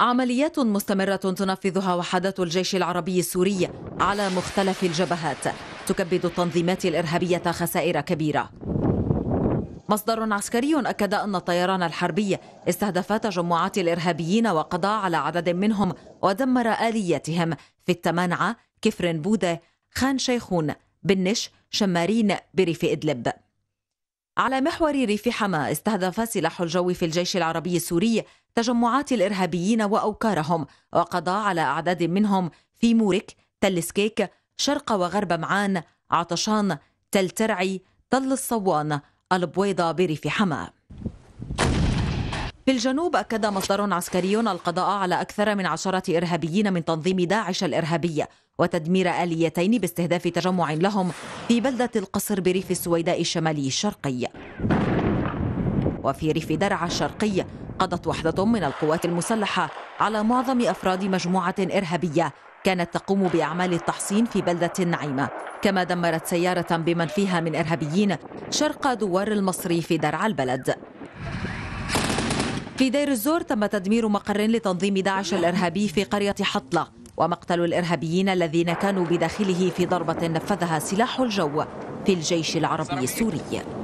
عمليات مستمرة تنفذها وحدات الجيش العربي السوري على مختلف الجبهات تكبد التنظيمات الإرهابية خسائر كبيرة مصدر عسكري أكد أن الطيران الحربي استهدف تجمعات الإرهابيين وقضى على عدد منهم ودمر آلياتهم في التمانعة كفر بودة خان شيخون بنش شمارين بريف إدلب على محور ريف حما استهدف سلاح الجو في الجيش العربي السوري تجمعات الإرهابيين وأوكارهم وقضى على أعداد منهم في مورك تل سكيك شرق وغرب معان عطشان تل ترعي تل الصوان البويضة بريف حما في الجنوب أكد مصدر عسكري القضاء على أكثر من عشرة إرهابيين من تنظيم داعش الإرهابية وتدمير آليتين باستهداف تجمع لهم في بلدة القصر بريف السويداء الشمالي الشرقي وفي ريف درعا الشرقي قضت وحدة من القوات المسلحة على معظم أفراد مجموعة إرهابية كانت تقوم بأعمال التحصين في بلدة النعيمة كما دمرت سيارة بمن فيها من إرهابيين شرق دوار المصري في درعا البلد في دير الزور تم تدمير مقر لتنظيم داعش الإرهابي في قرية حطلة ومقتل الإرهابيين الذين كانوا بداخله في ضربة نفذها سلاح الجو في الجيش العربي السوري